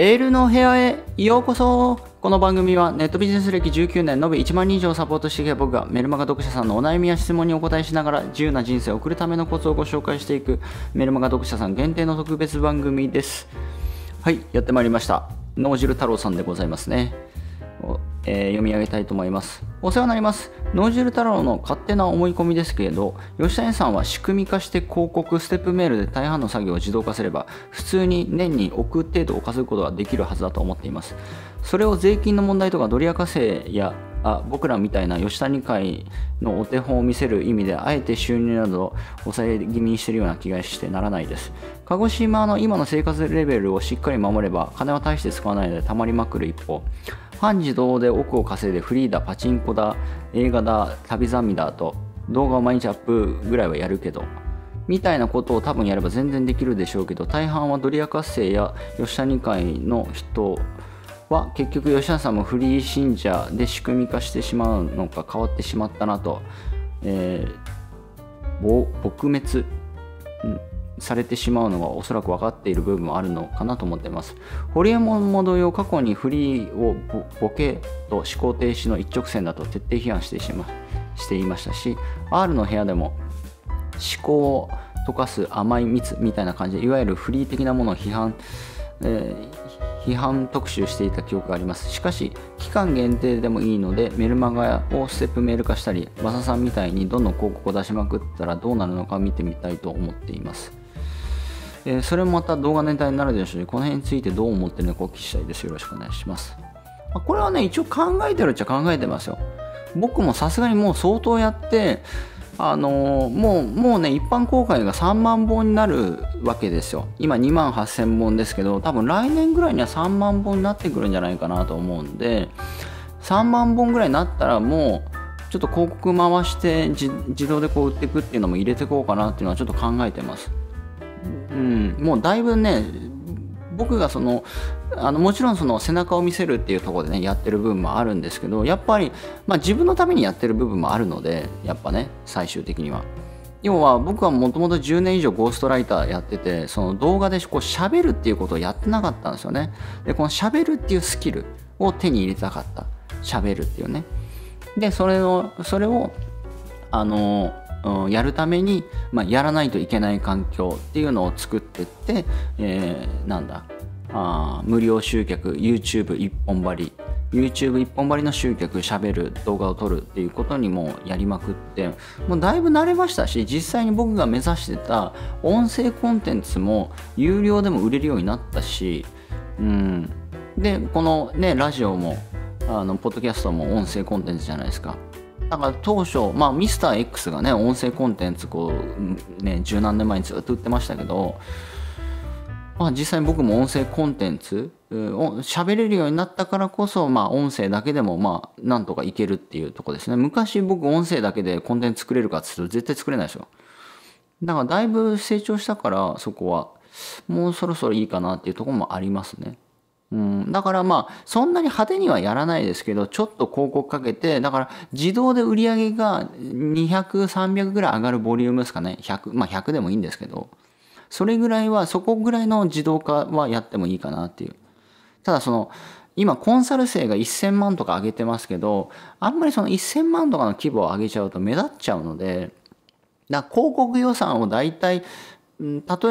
エールの部屋へようこそこの番組はネットビジネス歴19年延べ1万人以上サポートしてきた僕がメルマガ読者さんのお悩みや質問にお答えしながら自由な人生を送るためのコツをご紹介していくメルマガ読者さん限定の特別番組ですはいやってまいりました脳汁太郎さんでございますねえー、読み上げたいと思いますお世話になります脳汁太郎の勝手な思い込みですけれど吉谷さんは仕組み化して広告ステップメールで大半の作業を自動化すれば普通に年に億程度を稼ぐことができるはずだと思っていますそれを税金の問題とかドリア課税やあ僕らみたいな吉谷会のお手本を見せる意味であえて収入などを抑え気味にしてるような気がしてならないです鹿児島の今の生活レベルをしっかり守れば金は大して使わないのでたまりまくる一方半自動で億を稼いでフリーだパチンコだ映画だ旅ざみだと動画を毎日アップぐらいはやるけどみたいなことを多分やれば全然できるでしょうけど大半はドリア活性や吉谷会の人は結局吉田さんもフリー信者で仕組み化してしまうのか変わってしまったなと、えー、撲滅、されてしまうのはおそらく分かっている部分もあるのかなと思っています。ホリエモンも同様過去にフリーをボケと思考停止の一直線だと徹底批判してしましていましたし R の部屋でも思考を溶かす甘い蜜みたいな感じでいわゆるフリー的なものを批判、批判特集していた記憶がありますしかし期間限定でもいいのでメルマガをステップメール化したりマサさんみたいにどんどん広告を出しまくったらどうなるのか見てみたいと思っていますえそれもまた動画ネタになるでしょうし、この辺についてどう思ってるのかお聞きしたいです。よろしくお願いします。まこれはね、一応考えてるっちゃ考えてますよ。僕もさすがにもう相当やって、あのもうもうね一般公開が3万本になるわけですよ今2万8000本ですけど多分来年ぐらいには3万本になってくるんじゃないかなと思うんで3万本ぐらいになったらもうちょっと広告回して自動でこう売っていくっていうのも入れていこうかなっていうのはちょっと考えてます。うん、もうだいぶね僕がそのあのもちろんその背中を見せるっていうとこでねやってる部分もあるんですけどやっぱり、まあ、自分のためにやってる部分もあるのでやっぱね最終的には。要は僕はもともと10年以上ゴーストライターやっててその動画でこう喋るっていうことをやってなかったんですよね。でこの喋るっていうスキルを手に入れたかった喋るっていうね。でそれをそれをあのやるために、まあ、やらないといけない環境っていうのを作ってって、えー、なんだあ無料集客 YouTube 一本張り YouTube 一本張りの集客しゃべる動画を撮るっていうことにもやりまくってもうだいぶ慣れましたし実際に僕が目指してた音声コンテンツも有料でも売れるようになったしうんでこのねラジオもあのポッドキャストも音声コンテンツじゃないですかだから当初、まあ、ミスター x がね、音声コンテンツ、こう、ね、十何年前にずっと売ってましたけど、まあ、実際僕も音声コンテンツ喋れるようになったからこそ、まあ、音声だけでもまあなんとかいけるっていうとこですね昔僕音声だけでコンテンツ作れるかっつうと絶対作れないですよだからだいぶ成長したからそこはもうそろそろいいかなっていうとこもありますねうん、だからまあそんなに派手にはやらないですけどちょっと広告かけてだから自動で売り上げが200300ぐらい上がるボリュームですかね100まあ100でもいいんですけどそれぐらいは、そこぐらいの自動化はやってもいいかなっていう。ただその、今コンサル生が1000万とか上げてますけど、あんまりその1000万とかの規模を上げちゃうと目立っちゃうので、だ広告予算を大体、例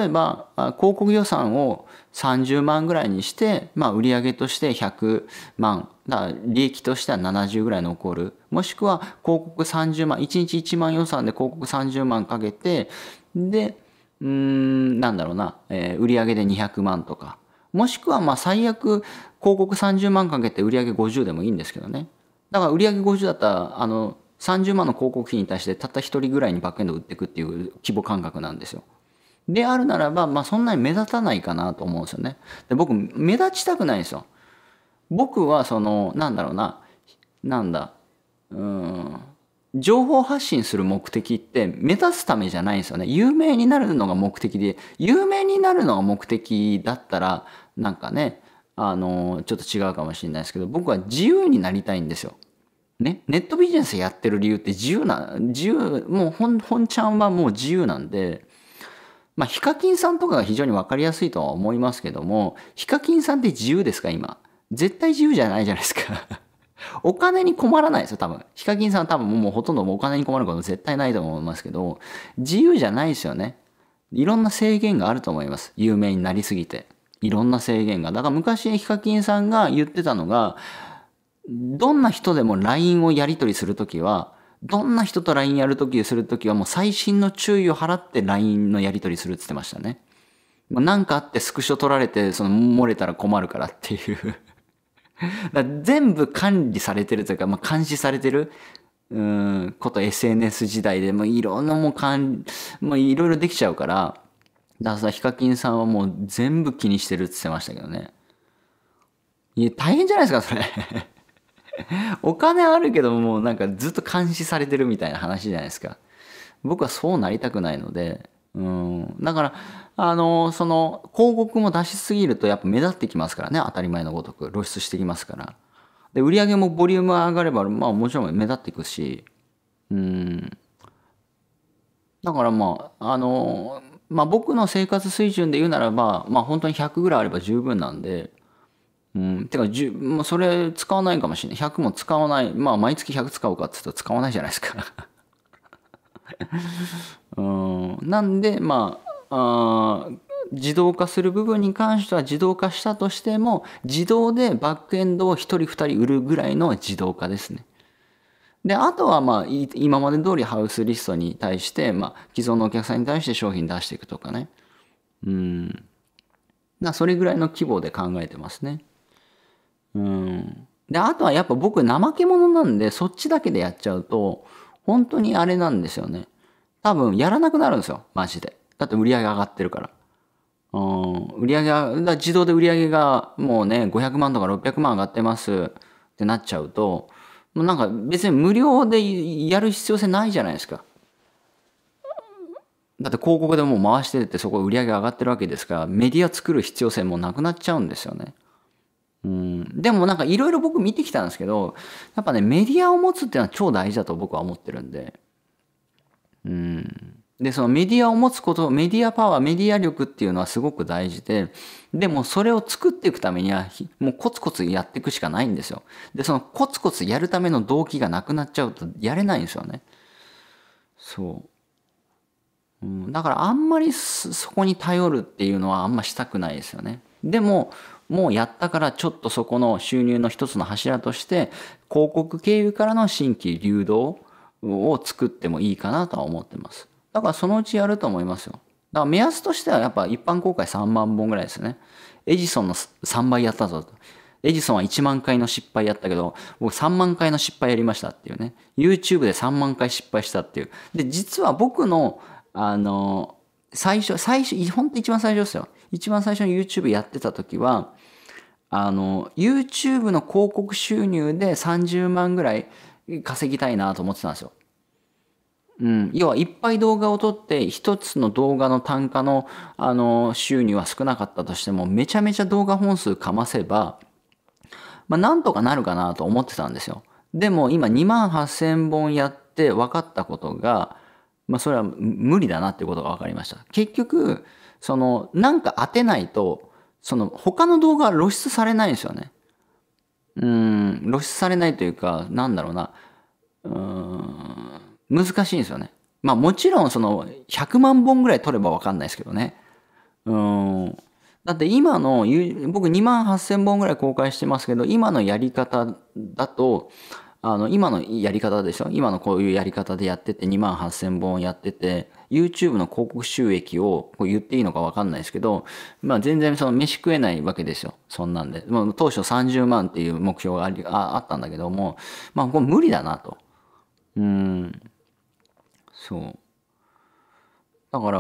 えば広告予算を30万ぐらいにして、まあ、売上として100万だ利益としては70ぐらい残るもしくは広告30万1日1万予算で広告30万かけてでうーんなんだろうな、えー、売上で200万とかもしくはまあ最悪広告30万かけて売上50でもいいんですけどねだから売上50だったらあの30万の広告費に対してたった1人ぐらいにバックエンド売っていくっていう規模感覚なんですよ。であるならば、まあ、そんなに目立たないかなと思うんですよね。で僕目立ちたくないんですよ。僕はそのなんだろうななんだうん情報発信する目的って目指すためじゃないんですよね。有名になるのが目的で、有名になるのが目的だったら、なんかね、あの、ちょっと違うかもしれないですけど、僕は自由になりたいんですよ。ね、ネットビジネスやってる理由って自由な、自由、もう本、本ちゃんはもう自由なんで、まあ、ヒカキンさんとかが非常にわかりやすいとは思いますけども、ヒカキンさんって自由ですか、今。絶対自由じゃないじゃないですかお金に困らないですよ、多分。ヒカキンさんは多分もうほとんどお金に困ること絶対ないと思いますけど、自由じゃないですよね。いろんな制限があると思います。有名になりすぎて。いろんな制限が。だから昔ヒカキンさんが言ってたのが、どんな人でも LINE をやり取りするときは、どんな人と LINE やるときするときはもう最新の注意を払って LINE のやり取りするって言ってましたね。何かあってスクショ取られて、その漏れたら困るからっていう だ全部管理されてるというか、まあ、監視されてる。うん、こと SNS 時代でもいろんなもんもういろいろできちゃうから、だからさ、ヒカキンさんはもう全部気にしてるって言ってましたけどね。いや、大変じゃないですか、それ。お金あるけどもうなんかずっと監視されてるみたいな話じゃないですか。僕はそうなりたくないので、うん、だから、あの、その、広告も出しすぎるとやっぱ目立ってきますからね、当たり前のごとく、露出してきますから。で、売り上げもボリューム上がれば、まあもちろん目立っていくし、うん。だからまあ、あの、まあ僕の生活水準で言うならば、まあ本当に100ぐらいあれば十分なんで、うん、てか、もうそれ使わないかもしれない。100も使わない。まあ毎月100使うかって言ったら使わないじゃないですか。うんなんでまあ自動化する部分に関しては自動化したとしても自動でバックエンドを1人2人売るぐらいの自動化ですね。であとはまあ今まで通りハウスリストに対して、まあ、既存のお客さんに対して商品出していくとかね。うんだそれぐらいの規模で考えてますね。うん。で、あとはやっぱ僕怠け者なんで、そっちだけでやっちゃうと、本当にあれなんですよね。多分やらなくなるんですよ、マジで。だって売り上げ上がってるから。うん、売り上げ自動で売り上げがもうね、500万とか600万上がってますってなっちゃうと、もうなんか別に無料でやる必要性ないじゃないですか。だって広告でもう回しててそこ売り上げ上がってるわけですから、メディア作る必要性もなくなっちゃうんですよね。うん、でもなんかいろいろ僕見てきたんですけど、やっぱね、メディアを持つっていうのは超大事だと僕は思ってるんで。でそのメディアを持つことメディアパワーメディア力っていうのはすごく大事ででもそれを作っていくためにはもうコツコツやっていくしかないんですよでそのコツコツやるための動機がなくなっちゃうとやれないんですよねそう、うん、だからあんまりそこに頼るっていうのはあんましたくないですよねでももうやったからちょっとそこの収入の一つの柱として広告経由からの新規流動を作ってもいいかなとは思ってます。だからそのうちやると思いますよ。だから目安としてはやっぱ一般公開3万本ぐらいですね。エジソンの3倍やったぞと。エジソンは1万回の失敗やったけど、僕3万回の失敗やりましたっていうね。YouTube で3万回失敗したっていう。で、実は僕の、あの、最初、最初、ほんと一番最初ですよ。一番最初に YouTube やってた時は、あの、YouTube の広告収入で30万ぐらい、稼ぎたいなと思ってたんですよ。うん、要はいっぱい動画を撮って一つの動画の単価のあの収入は少なかったとしてもめちゃめちゃ動画本数かませば、まあ、なんとかなるかなと思ってたんですよ。でも今2万8000本やって分かったことが、まあ、それは無理だなっていうことが分かりました。結局そのなんか当てないとその他の動画は露出されないんですよね。うん、露出されないというか、なんだろうな、うん、難しいんですよね。まあもちろんその100万本ぐらい取ればわかんないですけどね。うん。だって今の、僕2万8000本ぐらい公開してますけど、今のやり方だと、あの、今のやり方でしょ今のこういうやり方でやってて、2万8000本やってて、YouTube の広告収益をこう言っていいのかわかんないですけど、まあ全然その飯食えないわけですよ。そんなんで。ま当初30万っていう目標がありあったんだけども、まあこれ無理だなと。うん。そう。だから、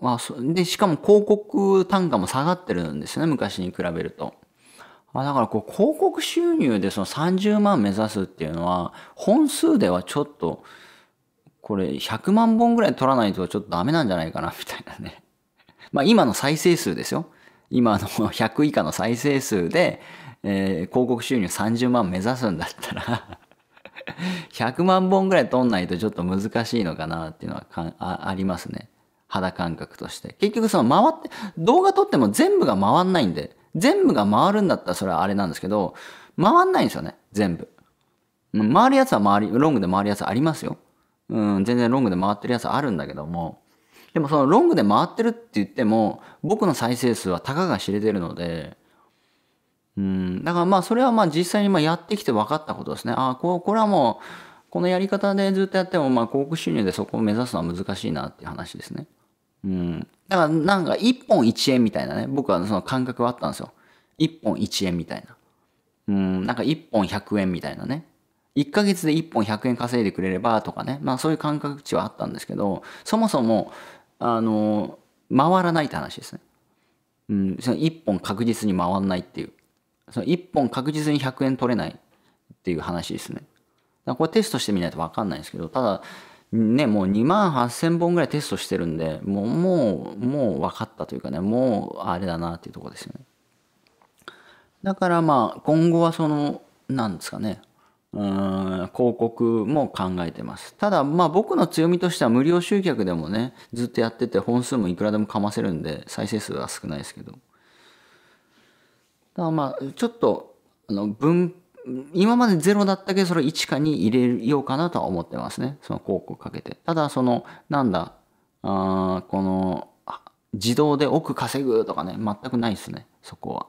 まあ、で、しかも広告単価も下がってるんですよね、昔に比べると。まあ、だからこう広告収入でその30万目指すっていうのは本数ではちょっとこれ100万本ぐらい取らないとちょっとダメなんじゃないかなみたいなね まあ今の再生数ですよ。今の100以下の再生数で、えー、広告収入30万目指すんだったら100 万本ぐらい取んないとちょっと難しいのかなっていうのはかあありますね。肌感覚として。結局その回って、動画撮っても全部が回んないんで。全部が回るんだったらそれはあれなんですけど、回んないんですよね、全部。回るやつは回り、ロングで回るやつありますよ。うん、全然ロングで回ってるやつあるんだけども、でもそのロングで回ってるって言っても、僕の再生数はたかが知れてるので、うん、だからまあそれはまあ実際にまあやってきて分かったことですね。ああ、これはもう、このやり方でずっとやっても、まあ広告収入でそこを目指すのは難しいなっていう話ですね。うん。だからなんか1本1円みたいなね、僕はその感覚はあったんですよ。1本1円みたいな。うん、なんか1本100円みたいなね。1ヶ月で1本100円稼いでくれればとかね。まあそういう感覚値はあったんですけど、そもそも、あの、回らないって話ですね。うん、その1本確実に回らないっていう。その1本確実に100円取れないっていう話ですね。これテストしてみないと分かんないんですけど、ただ、ね、もう2万8000本ぐらいテストしてるんで、もう、もう、もう分かったというかね、もうあれだなっていうところですよね。だからまあ、今後はその、なんですかね、うん広告も考えてます。ただ、まあ僕の強みとしては無料集客でもね、ずっとやってて本数もいくらでもかませるんで、再生数は少ないですけど。だからまあ、ちょっと、あの、分今までゼロだったけど、それを1かに入れようかなとは思ってますね。その広告かけて。ただ、その、なんだ、あこの、自動で億稼ぐとかね、全くないですね、そこは。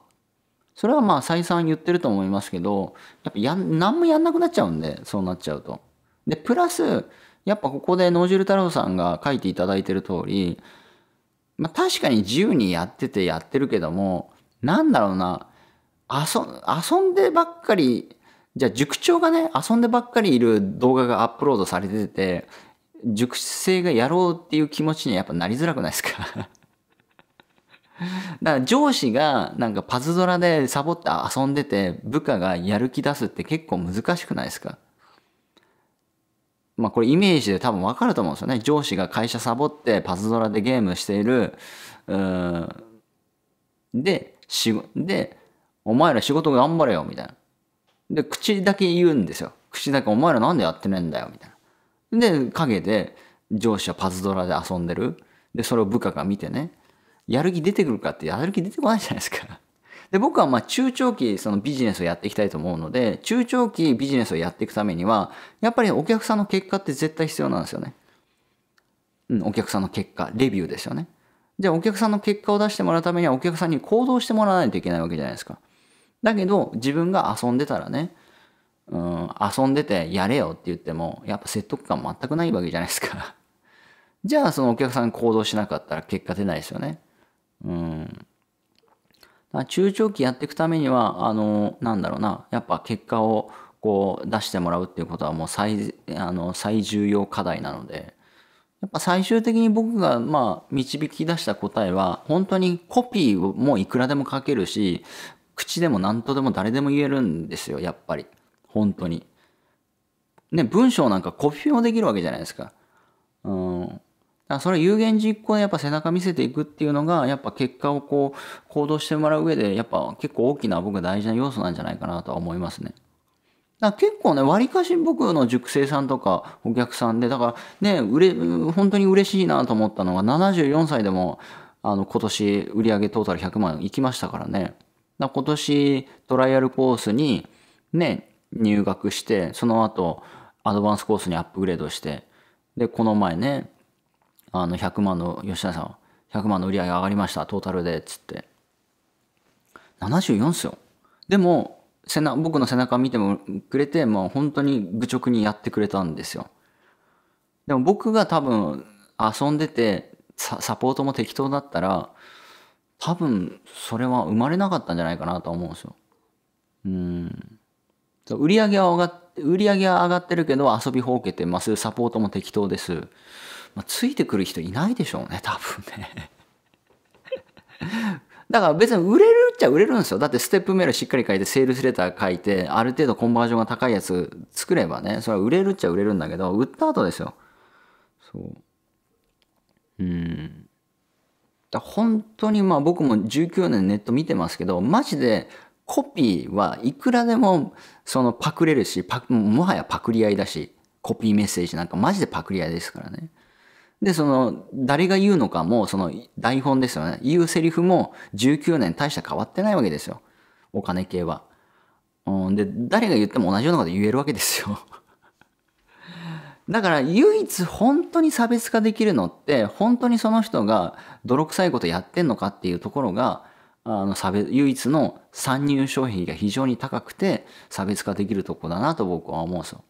それはまあ再三言ってると思いますけど、やっぱや何もやんなくなっちゃうんで、そうなっちゃうと。で、プラス、やっぱここで野尻太郎さんが書いていただいてる通り、まあ確かに自由にやっててやってるけども、なんだろうな、遊んでばっかり、じゃあ塾長がね、遊んでばっかりいる動画がアップロードされてて、塾生がやろうっていう気持ちにやっぱなりづらくないですか だから上司がなんかパズドラでサボって遊んでて部下がやる気出すって結構難しくないですかまあこれイメージで多分わかると思うんですよね。上司が会社サボってパズドラでゲームしている。うんで、しで、お前ら仕事頑張れよ、みたいな。で、口だけ言うんですよ。口だけ、お前らなんでやってねえんだよ、みたいな。で、陰で上司はパズドラで遊んでる。で、それを部下が見てね、やる気出てくるかって、やる気出てこないじゃないですか。で、僕はまあ中長期そのビジネスをやっていきたいと思うので、中長期ビジネスをやっていくためには、やっぱりお客さんの結果って絶対必要なんですよね。うん、お客さんの結果、レビューですよね。じゃあお客さんの結果を出してもらうためにはお客さんに行動してもらわないといけないわけじゃないですか。だけど自分が遊んでたらね、うん、遊んでてやれよって言っても、やっぱ説得感全くないわけじゃないですか。じゃあそのお客さん行動しなかったら結果出ないですよね。うん。中長期やっていくためには、あの、なんだろうな、やっぱ結果をこう出してもらうっていうことはもう最、あの、最重要課題なので、やっぱ最終的に僕がまあ導き出した答えは、本当にコピーもいくらでも書けるし、口でも何とでも誰でも言えるんですよ、やっぱり。本当に。ね、文章なんかコピーもできるわけじゃないですか。うん。だからそれ有言実行でやっぱ背中見せていくっていうのが、やっぱ結果をこう、行動してもらう上で、やっぱ結構大きな僕大事な要素なんじゃないかなとは思いますね。だ結構ね、割かし僕の塾生さんとかお客さんで、だからね、売れ、本当に嬉しいなと思ったのが、74歳でも、あの、今年売上トータル100万いきましたからね。だ今年トライアルコースにね、入学して、その後アドバンスコースにアップグレードして、で、この前ね、あの100万の吉田さん、100万の売り上げ上がりました、トータルで、っつって。74っすよ。でも、背な僕の背中見てもくれて、もう本当に愚直にやってくれたんですよ。でも僕が多分遊んでてサ、サポートも適当だったら、多分それは生まれなかったんじゃないかなと思うんですよ。うん。売り上げは上がって、売り上げは上がってるけど遊び放けてます。サポートも適当です。まあ、ついてくる人いないでしょうね、多分ね。だから別に売れるっちゃ売れるんですよ。だってステップメールしっかり書いて、セールスレター書いて、ある程度コンバージョンが高いやつ作ればね、それは売れるっちゃ売れるんだけど、売った後ですよ。そう。うん。だ本当にまあ僕も19年ネット見てますけど、マジでコピーはいくらでもそのパクれるし、もはやパクリ合いだし、コピーメッセージなんかマジでパクリ合いですからね。で、その、誰が言うのかも、その台本ですよね。言うセリフも19年大した変わってないわけですよ。お金系は。うん、で、誰が言っても同じようなこと言えるわけですよ。だから唯一本当に差別化できるのって本当にその人が泥臭いことやってんのかっていうところがあの差別唯一の参入消費が非常に高くて差別化できるとこだなと僕は思うんですよ。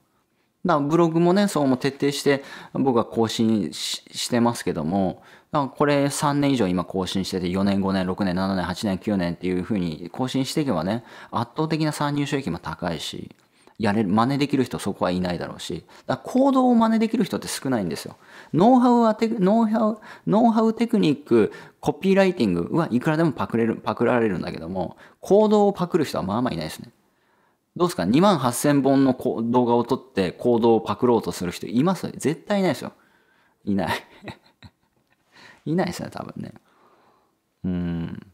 だブログもね、そうも徹底して僕は更新してますけども、だからこれ3年以上今更新してて、4年、5年、6年、7年、8年、9年っていうふうに更新していけばね、圧倒的な参入障壁も高いし、やれる、真似できる人そこはいないだろうし、だ行動を真似できる人って少ないんですよ。ノウハウはテク、ノウハウ、ノウハウテクニック、コピーライティングはいくらでもパクれる、パクられるんだけども、行動をパクる人はまあまあいないですね。どうですか ?2 万8000本の動画を撮って行動をパクろうとする人います絶対いないですよ。いない。いないですね、多分ね。うん。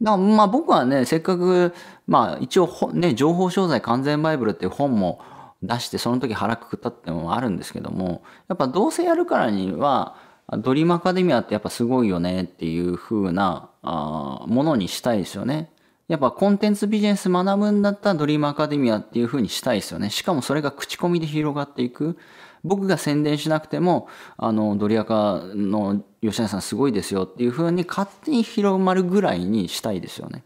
まあ僕はね、せっかく、まあ一応ね、情報商材完全バイブルっていう本も出して、その時腹くくったってのもあるんですけども、やっぱどうせやるからには、ドリームアカデミアってやっぱすごいよねっていう風なあものにしたいですよね。やっぱコンテンツビジネス学ぶんだったらドリームアカデミアっていう風にしたいですよね。しかもそれが口コミで広がっていく。僕が宣伝しなくても、あの、ドリアカの吉野さんすごいですよっていうふうに勝手に広まるぐらいにしたいですよね。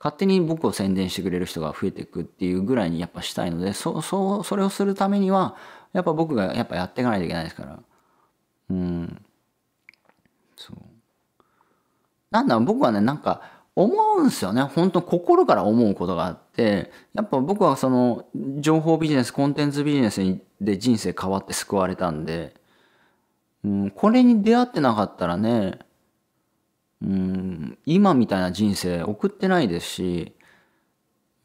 勝手に僕を宣伝してくれる人が増えていくっていうぐらいにやっぱしたいので、そ、そう、それをするためには、やっぱ僕がやっぱやっていかないといけないですから。うん。そう。なんだろう、僕はね、なんか思うんすよね。本当心から思うことがあって。、やっぱ僕はその情報ビジネス、コンテンツビジネスで人生変わって救われたんで、うん、これに出会ってなかったらね、うん、今みたいな人生送ってないですし、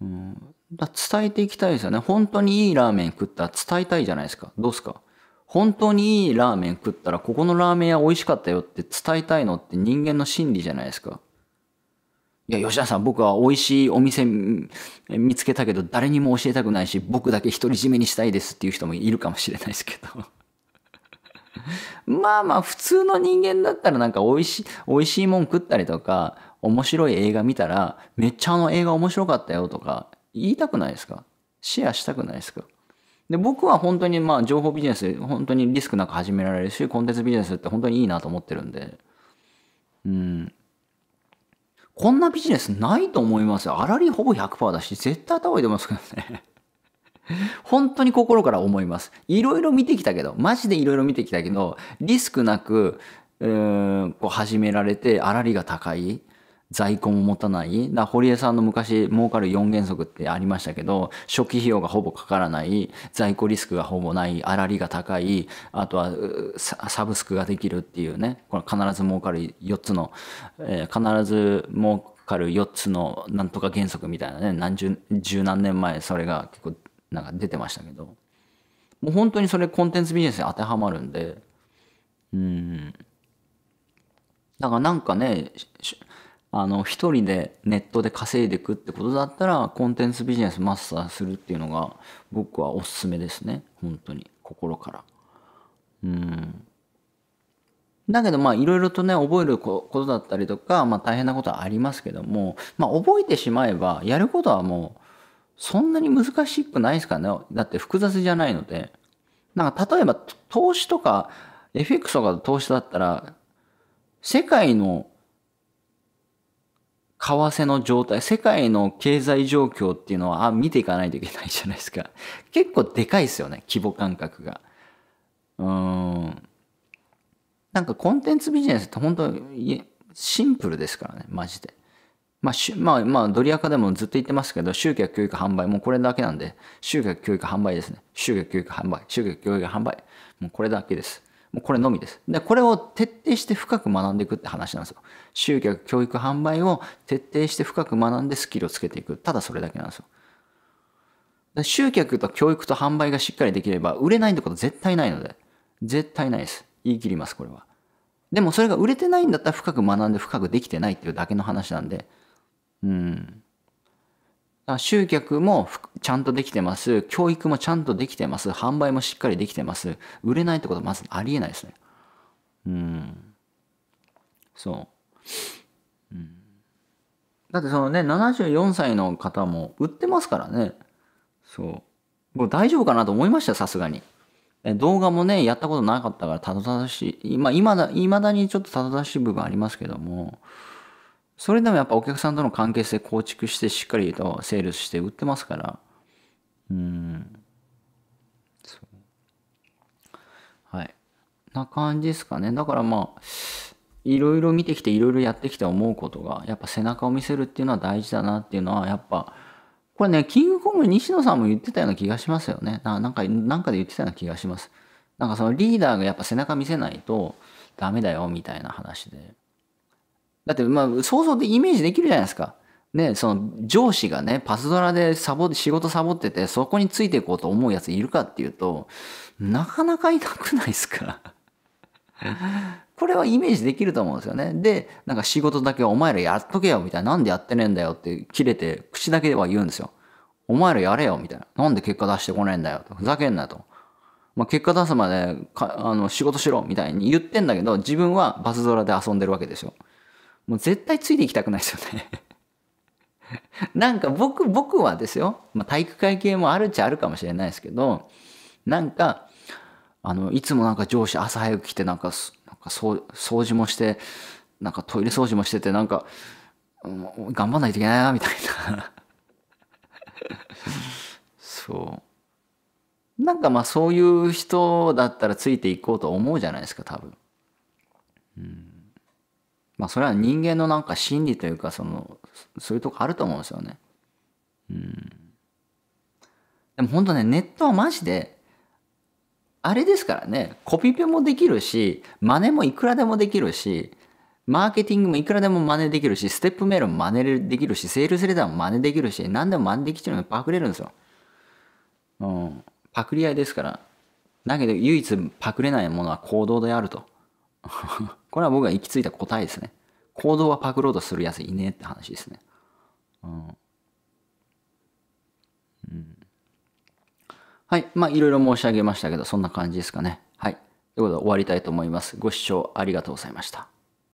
うん、だ伝えていきたいですよね。本当にいいラーメン食ったら伝えたいじゃないですか。どうすか本当にいいラーメン食ったら、ここのラーメン屋美味しかったよって伝えたいのって人間の心理じゃないですか。いや、吉田さん、僕は美味しいお店見つけたけど、誰にも教えたくないし、僕だけ独り占めにしたいですっていう人もいるかもしれないですけど。まあまあ、普通の人間だったらなんか美味しい、美味しいもん食ったりとか、面白い映画見たら、めっちゃあの映画面白かったよとか、言いたくないですかシェアしたくないですかで、僕は本当にまあ、情報ビジネス、本当にリスクなく始められるし、コンテンツビジネスって本当にいいなと思ってるんで。うん。こんなビジネスないと思いますよ。あらりほぼ100%だし、絶対頭いいと思いますけどね。本当に心から思います。いろいろ見てきたけど、マジでいろいろ見てきたけど、リスクなく、うーんこう始められて、あらりが高い。在庫も持たない。だ堀江さんの昔、儲かる4原則ってありましたけど、初期費用がほぼかからない、在庫リスクがほぼない、粗利が高い、あとはサブスクができるっていうね、これ必ず儲かる4つの、えー、必ず儲かる4つのなんとか原則みたいなね、何十、十何年前それが結構なんか出てましたけど、もう本当にそれコンテンツビジネスに当てはまるんで、うん。だからなんかね、あの、一人でネットで稼いでいくってことだったら、コンテンツビジネスマスターするっていうのが、僕はおすすめですね。本当に。心から。うん。だけどまあいろいろとね覚えることだったりとか、まあ、大変なことはありますけども、まあ、覚えてしまえばやることはもうそんなに難しくないですからねだって複雑じゃないのでなんか例えば投資とか FX とか投資だったら世界の為替の状態、世界の経済状況っていうのは、あ、見ていかないといけないじゃないですか。結構でかいですよね、規模感覚が。うん。なんかコンテンツビジネスって本当シンプルですからね、マジで。まあ、まあ、まあ、ドリアカでもずっと言ってますけど、集客、教育、販売、もうこれだけなんで、集客、教育、販売ですね。集客、教育、販売、集客、教育、販売、もうこれだけです。もうこれのみです。で、これを徹底して深く学んでいくって話なんですよ。集客、教育、販売を徹底して深く学んでスキルをつけていく。ただそれだけなんですよ。で集客と教育と販売がしっかりできれば、売れないってこと絶対ないので。絶対ないです。言い切ります、これは。でもそれが売れてないんだったら深く学んで深くできてないっていうだけの話なんで。うん。だから集客もちゃんとできてます。教育もちゃんとできてます。販売もしっかりできてます。売れないってことはまずありえないですね。うん。そう。うん、だってそのね、74歳の方も売ってますからね。そう。もう大丈夫かなと思いました、さすがに。動画もね、やったことなかったから、たどたどしい。今、だ、未だにちょっとたどたどしい部分ありますけども。それでもやっぱお客さんとの関係性構築してしっかりとセールスして売ってますから。うん。そう。はい。な感じですかね。だからまあ、いろいろ見てきていろいろやってきて思うことが、やっぱ背中を見せるっていうのは大事だなっていうのは、やっぱ、これね、キングコング西野さんも言ってたような気がしますよね。ななんか、なんかで言ってたような気がします。なんかそのリーダーがやっぱ背中見せないとダメだよみたいな話で。だってまあ想像でイメージできるじゃないですか。ね、その上司がね、パズドラでサボ、仕事サボってて、そこについていこうと思うやついるかっていうと、なかなかいなくないですか これはイメージできると思うんですよね。で、なんか仕事だけはお前らやっとけよみたいな、なんでやってねえんだよって切れて、口だけでは言うんですよ。お前らやれよみたいな。なんで結果出してこねえんだよと。ふざけんなと。まあ、結果出すまでかあの仕事しろみたいに言ってんだけど、自分はバスドラで遊んでるわけですよ。もう絶対ついていきたくないですよね なんか僕、僕はですよ、まあ、体育会系もあるっちゃあるかもしれないですけど、なんか、あの、いつもなんか上司朝早く来てなんか、なんか掃除もして、なんかトイレ掃除もしてて、なんか、うん、頑張んないといけないな、みたいな そう。なんかまあそういう人だったらついていこうと思うじゃないですか、多分。うんまあそれは人間のなんか心理というかそのそういうとこあると思うんですよね。うん。でも本当ねネットはマジであれですからねコピペもできるし真似もいくらでもできるしマーケティングもいくらでも真似できるしステップメールも真似できるしセールスレターも真似できるし何でも真似できちゃうのパクれるんですよ。うん。パクリ合いですから。だけど唯一パクれないものは行動であると。これは僕が行き着いた答えですね。行動はパクろうとするやついねえって話ですね。うん。うん、はい。まあ、いろいろ申し上げましたけど、そんな感じですかね。はい。ということで終わりたいと思います。ご視聴ありがとうございました。